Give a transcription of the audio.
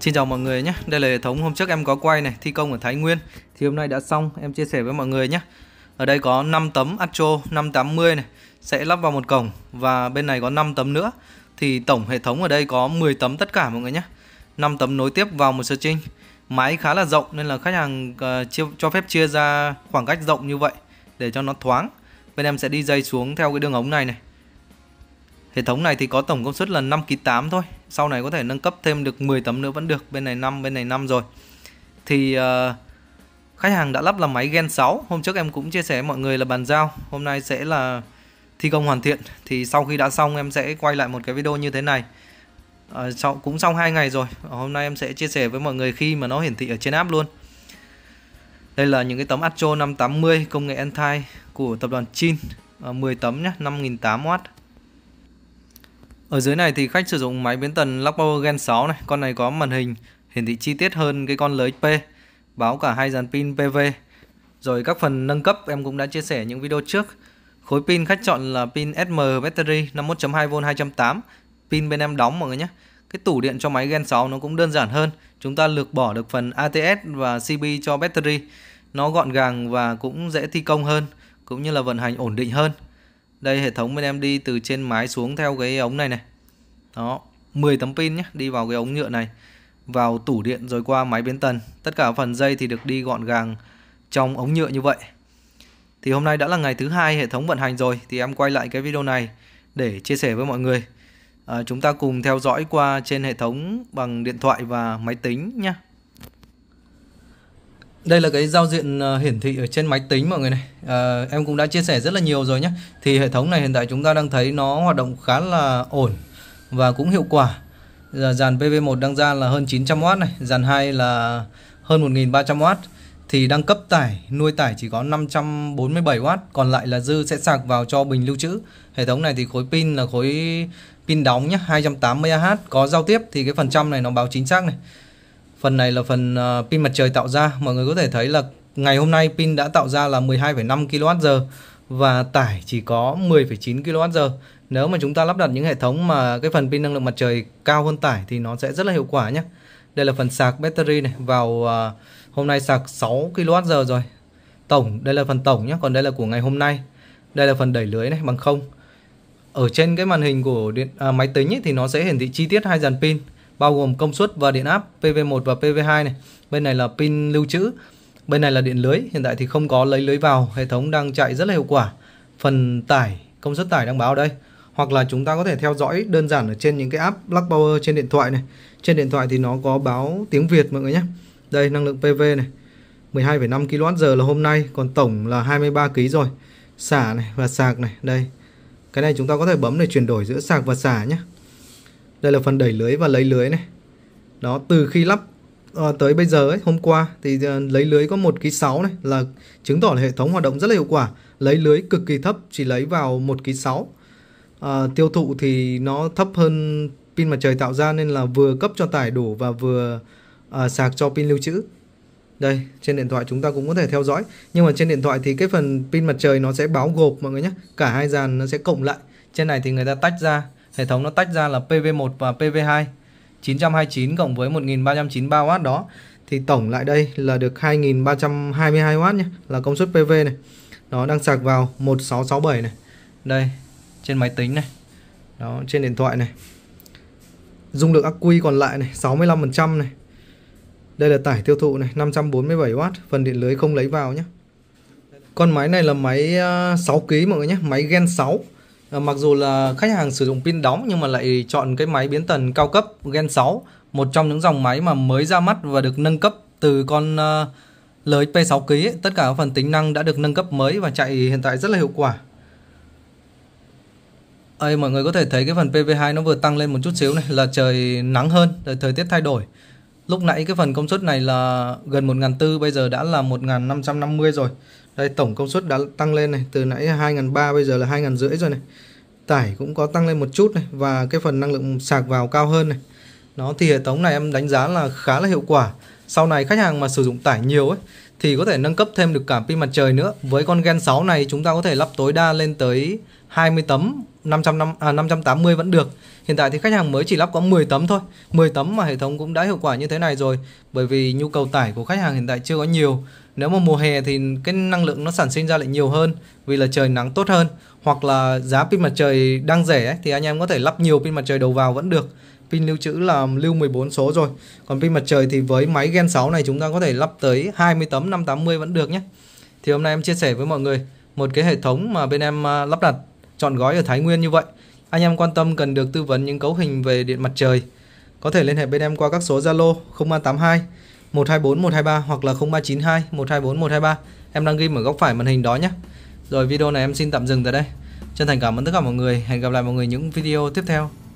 Xin chào mọi người nhé, đây là hệ thống hôm trước em có quay này, thi công ở Thái Nguyên Thì hôm nay đã xong, em chia sẻ với mọi người nhé Ở đây có 5 tấm Astro 580 này, sẽ lắp vào một cổng Và bên này có 5 tấm nữa Thì tổng hệ thống ở đây có 10 tấm tất cả mọi người nhé 5 tấm nối tiếp vào một sơ trinh Máy khá là rộng nên là khách hàng ờ, cho phép chia ra khoảng cách rộng như vậy Để cho nó thoáng Bên em sẽ đi dây xuống theo cái đường ống này này Hệ thống này thì có tổng công suất là 5 kg 8 thôi. Sau này có thể nâng cấp thêm được 10 tấm nữa vẫn được. Bên này 5, bên này 5 rồi. Thì uh, khách hàng đã lắp là máy Gen 6. Hôm trước em cũng chia sẻ mọi người là bàn giao. Hôm nay sẽ là thi công hoàn thiện. Thì sau khi đã xong em sẽ quay lại một cái video như thế này. À, sau, cũng xong hai ngày rồi. Hôm nay em sẽ chia sẻ với mọi người khi mà nó hiển thị ở trên app luôn. Đây là những cái tấm Astro 580 công nghệ Anti của tập đoàn Chin. À, ờ, 10 tấm nhé, 5008W. Ở dưới này thì khách sử dụng máy biến tần Lockpower Gen 6 này, con này có màn hình hiển thị chi tiết hơn cái con LXP, báo cả hai dàn pin PV. Rồi các phần nâng cấp em cũng đã chia sẻ những video trước. Khối pin khách chọn là pin SM battery 51.2V 208, pin bên em đóng mọi người nhé. Cái tủ điện cho máy Gen 6 nó cũng đơn giản hơn, chúng ta lược bỏ được phần ATS và CB cho battery. Nó gọn gàng và cũng dễ thi công hơn, cũng như là vận hành ổn định hơn đây hệ thống bên em đi từ trên mái xuống theo cái ống này này đó 10 tấm pin nhé đi vào cái ống nhựa này vào tủ điện rồi qua máy biến tần tất cả phần dây thì được đi gọn gàng trong ống nhựa như vậy thì hôm nay đã là ngày thứ hai hệ thống vận hành rồi thì em quay lại cái video này để chia sẻ với mọi người à, chúng ta cùng theo dõi qua trên hệ thống bằng điện thoại và máy tính nhé đây là cái giao diện ờ, hiển thị ở trên máy tính mọi người này à, em cũng đã chia sẻ rất là nhiều rồi nhé thì hệ thống này hiện tại chúng ta đang thấy nó hoạt động khá là ổn và cũng hiệu quả dạ, dàn PV1 đang ra là hơn 900W này dàn 2 là hơn 1300W thì đang cấp tải nuôi tải chỉ có 547W còn lại là dư sẽ sạc vào cho bình lưu trữ hệ thống này thì khối pin là khối pin đóng nhé 280Ah có giao tiếp thì cái phần trăm này nó báo chính xác này Phần này là phần ờ, pin mặt trời tạo ra. Mọi người có thể thấy là ngày hôm nay pin đã tạo ra là 12,5 kWh và tải chỉ có 10,9 kWh. Nếu mà chúng ta lắp đặt những hệ thống mà cái phần pin năng lượng mặt trời cao hơn tải thì nó sẽ rất là hiệu quả nhé. Đây là phần sạc battery này, vào ờ, hôm nay sạc 6 kWh rồi. Tổng, đây là phần tổng nhé, còn đây là của ngày hôm nay. Đây là phần đẩy lưới này bằng không. Ở trên cái màn hình của điện à, máy tính ấy, thì nó sẽ hiển thị chi tiết hai dàn pin bao gồm công suất và điện áp PV1 và PV2 này. Bên này là pin lưu trữ, bên này là điện lưới. Hiện tại thì không có lấy lưới vào, hệ thống đang chạy rất là hiệu quả. Phần tải, công suất tải đang báo đây. Hoặc là chúng ta có thể theo dõi đơn giản ở trên những cái app Black Power trên điện thoại này. Trên điện thoại thì nó có báo tiếng Việt mọi người nhé. Đây năng lượng PV này. 12,5 kWh là hôm nay, còn tổng là 23 kg rồi. Xả này và sạc này, đây. Cái này chúng ta có thể bấm để chuyển đổi giữa sạc và xả nhé đây là phần đẩy lưới và lấy lưới này đó từ khi lắp à, tới bây giờ ấy, hôm qua thì ờ, lấy lưới có một ký sáu này là chứng tỏ là hệ thống hoạt động rất là hiệu quả lấy lưới cực kỳ thấp chỉ lấy vào một ký sáu à, tiêu thụ thì nó thấp hơn pin mặt trời tạo ra nên là vừa cấp cho tải đủ và vừa à, sạc cho pin lưu trữ đây trên điện thoại chúng ta cũng có thể theo dõi nhưng mà trên điện thoại thì cái phần pin mặt trời nó sẽ báo gộp mọi người nhé cả hai dàn nó sẽ cộng lại trên này thì người ta tách ra Hệ thống nó tách ra là PV1 và PV2 929 cộng với 1393W đó thì tổng lại đây là được 2322W nhé, là công suất PV này. Nó đang sạc vào 1667 này. Đây, trên máy tính này. Đó, trên điện thoại này. Dung lượng ắc quy còn lại này, 65% này. Đây là tải tiêu thụ này, 547W, phần điện lưới không lấy vào nhé. Con máy này là máy 6 ờ, kg mọi người nhé, máy Gen 6. Ờ, mặc dù là khách hàng sử dụng pin đóng nhưng mà lại chọn cái máy biến tần cao cấp Gen 6, một trong những dòng máy mà mới ra mắt và được nâng cấp từ con uh, ờ, LXP6 ký tất cả các phần tính năng đã được nâng cấp mới và chạy hiện tại rất là hiệu quả. Đây mọi người có thể thấy cái phần PV2 nó vừa tăng lên một chút xíu này là trời nắng hơn, thời tiết thay đổi. Lúc nãy cái phần công suất này là gần 1400 bây giờ đã là 1550 rồi. Đây tổng công suất đã tăng lên này, từ nãy 2300 bây giờ là 2500 rồi này. Tải cũng có tăng lên một chút này và cái phần năng lượng sạc vào cao hơn này. Nó thì hệ thống này em đánh giá là khá là hiệu quả. Sau này khách hàng mà sử dụng tải nhiều ấy thì có thể nâng cấp thêm được cả pin mặt trời nữa. Với con Gen 6 này chúng ta có thể lắp tối đa lên tới 20 tấm 500 năm à 580 vẫn được. Hiện tại thì khách hàng mới chỉ lắp có 10 tấm thôi. 10 tấm mà hệ thống cũng đã hiệu quả như thế này rồi bởi vì nhu cầu tải của khách hàng hiện tại chưa có nhiều. Nếu mà mùa hè thì cái năng lượng nó sản sinh ra lại nhiều hơn vì là trời nắng tốt hơn hoặc là giá pin mặt trời đang rẻ ấy, thì anh em có thể lắp nhiều pin mặt trời đầu vào vẫn được pin lưu trữ là lưu 14 số rồi. Còn pin mặt trời thì với máy Gen 6 này chúng ta có thể lắp tới 20 tấm 580 vẫn được nhé. Thì hôm nay em chia sẻ với mọi người một cái hệ thống mà bên em à, lắp đặt chọn gói ở Thái Nguyên như vậy. Anh em quan tâm cần được tư vấn những cấu hình về điện mặt trời, có thể liên hệ bên em qua các số Zalo 0382 124 123 hoặc là 0392 124 123. Em đang ghim ở góc phải màn hình đó nhé. Rồi video này em xin tạm dừng tại đây. Chân thành cảm ơn tất cả mọi người. Hẹn gặp lại mọi người những video tiếp theo.